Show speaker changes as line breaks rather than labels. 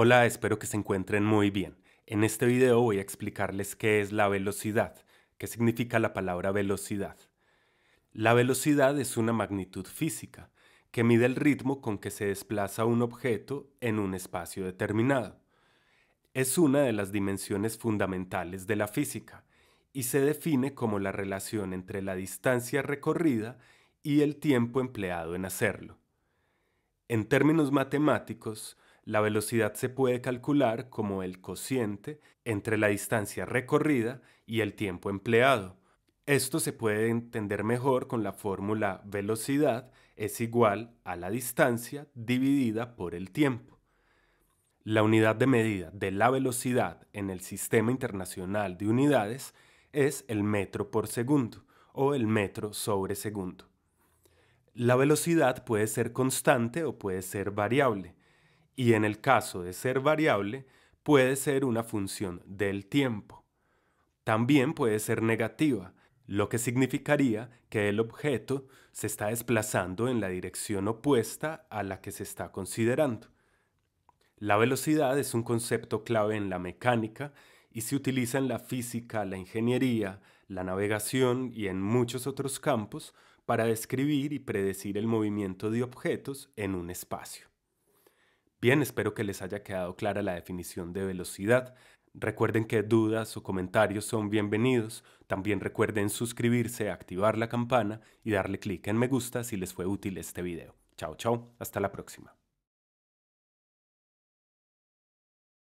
Hola, espero que se encuentren muy bien. En este video voy a explicarles qué es la velocidad, qué significa la palabra velocidad. La velocidad es una magnitud física que mide el ritmo con que se desplaza un objeto en un espacio determinado. Es una de las dimensiones fundamentales de la física y se define como la relación entre la distancia recorrida y el tiempo empleado en hacerlo. En términos matemáticos, la velocidad se puede calcular como el cociente entre la distancia recorrida y el tiempo empleado. Esto se puede entender mejor con la fórmula velocidad es igual a la distancia dividida por el tiempo. La unidad de medida de la velocidad en el Sistema Internacional de Unidades es el metro por segundo o el metro sobre segundo. La velocidad puede ser constante o puede ser variable y en el caso de ser variable, puede ser una función del tiempo. También puede ser negativa, lo que significaría que el objeto se está desplazando en la dirección opuesta a la que se está considerando. La velocidad es un concepto clave en la mecánica y se utiliza en la física, la ingeniería, la navegación y en muchos otros campos para describir y predecir el movimiento de objetos en un espacio. Bien, espero que les haya quedado clara la definición de velocidad. Recuerden que dudas o comentarios son bienvenidos. También recuerden suscribirse, activar la campana y darle clic en me gusta si les fue útil este video. Chao, chao. Hasta la próxima.